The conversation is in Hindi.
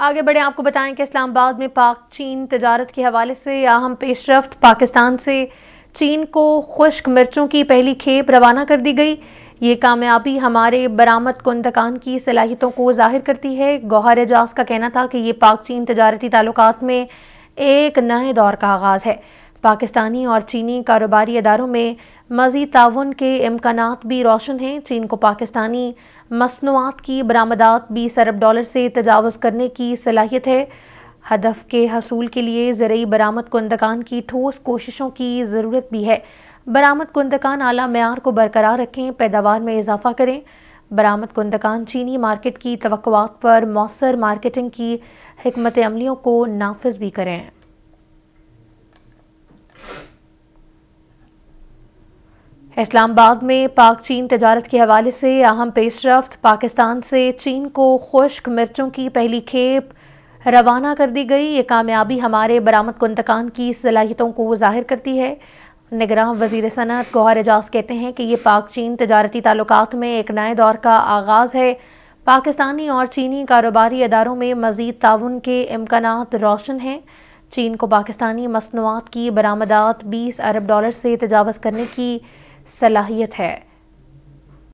आगे बढ़े आपको बताएं कि इस्लामाबाद में पाक चीन तजारत के हवाले से अहम पेशरफ पाकिस्तान से चीन को खुश्क मिर्चों की पहली खेप रवाना कर दी गई ये कामयाबी हमारे बरामद कुंदकान की सलाहियतों को जाहिर करती है गौहर एजाज का कहना था कि ये पाक चीन तजारती ताल्लुक में एक नए दौर का आगाज़ है पाकिस्तानी और चीनी कारोबारी अदारों में मज़ीद ताउन के इम्कान भी रोशन हैं चीन को पाकिस्तानी मसनूआत की बरामदात बीस अरब डॉलर से तजावज़ करने की सलाहियत है हदफ के हसूल के लिए ज़रूरी बरामद कुंदकान की ठोस कोशिशों की ज़रूरत भी है बरामद कुंदकान आला मैार को बरकरार रखें पैदावार में इजाफा करें बरामद कुंदकान चीनी मार्केट की तो पर मौसर मार्केटिंग की हमत अमलियों को नाफज भी करें इस्लामाबाद में पाक चीन तजारत के हवाले से अहम पेशरफ पाकिस्तान से चीन को खुश्क मिर्चों की पहली खेप रवाना कर दी गई ये कामयाबी हमारे बरामद कुंतकान की सलाहियतों को जाहिर करती है निगरान वजीर सनत गौहर एजाज कहते हैं कि ये पाक चीन तजारती ताल्लुक में एक नए दौर का आगाज़ है पाकिस्तानी और चीनी कारोबारी अदारों में मज़ीद ताउन के इम्कान रोशन हैं चीन को पाकिस्तानी मसनवात की बरामदात बीस अरब डॉलर से तजावज़ करने की सलाहियत है